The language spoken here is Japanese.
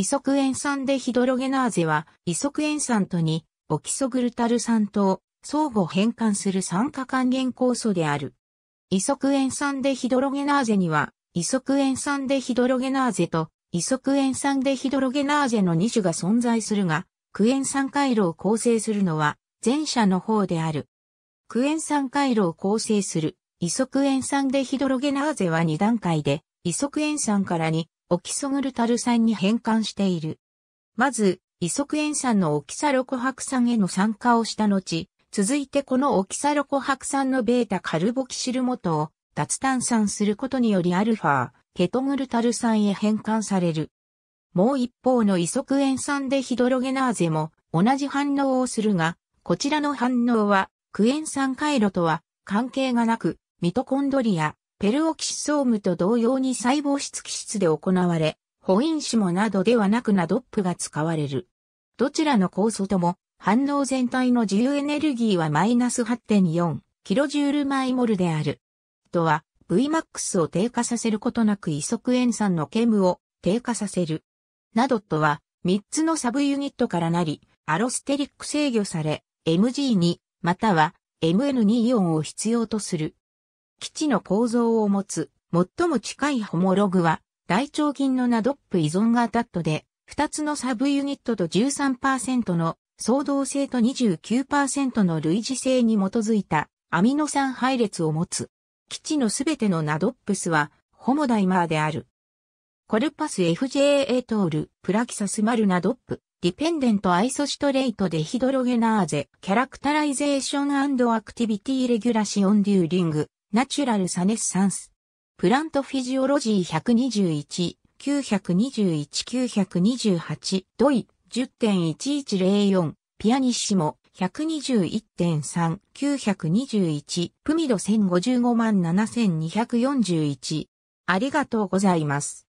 イソクエン酸でヒドロゲナーゼは、イソクエン酸とに、オキソグルタル酸とを相互変換する酸化還元酵素である。イソクエン酸でヒドロゲナーゼには、イソクエン酸でヒドロゲナーゼと、イソクエン酸でヒドロゲナーゼの2種が存在するが、クエン酸回路を構成するのは、前者の方である。クエン酸回路を構成する、イソクエン酸でヒドロゲナーゼは2段階で、イソクエン酸から2、オキソグルタル酸に変換している。まず、イソクエン酸のオキサロコ白酸への酸化をした後、続いてこのオキサロコ白酸のベータカルボキシル元を脱炭酸することによりアルファ、ケトグルタル酸へ変換される。もう一方のイソクエン酸でヒドロゲナーゼも同じ反応をするが、こちらの反応はクエン酸回路とは関係がなく、ミトコンドリア、ペルオキシソームと同様に細胞質基質で行われ、ホインシモなどではなくナドップが使われる。どちらの酵素とも反応全体の自由エネルギーはマイナス 8.4kJ イモルである。とは Vmax を低下させることなく異側塩酸のケムを低下させる。ナドットは3つのサブユニットからなり、アロステリック制御され、MG2 または MN2 イオンを必要とする。基地の構造を持つ、最も近いホモログは、大腸菌のナドップ依存型ットで、2つのサブユニットと13%の相動性と29%の類似性に基づいたアミノ酸配列を持つ。基地のすべてのナドップスはホモダイマーである。コルパス FJA トール、プラキサスマルナドップ、ディペンデントアイソシトレイトデヒドロゲナーゼ、キャラクタライゼーションアクティビティレギュラシオンデューリング、ナチュラルサネッサンス。プラントフィジオロジー121、921-928、ドイ、10.1104、ピアニッシモ、121.3、921、プミド1055万7241。ありがとうございます。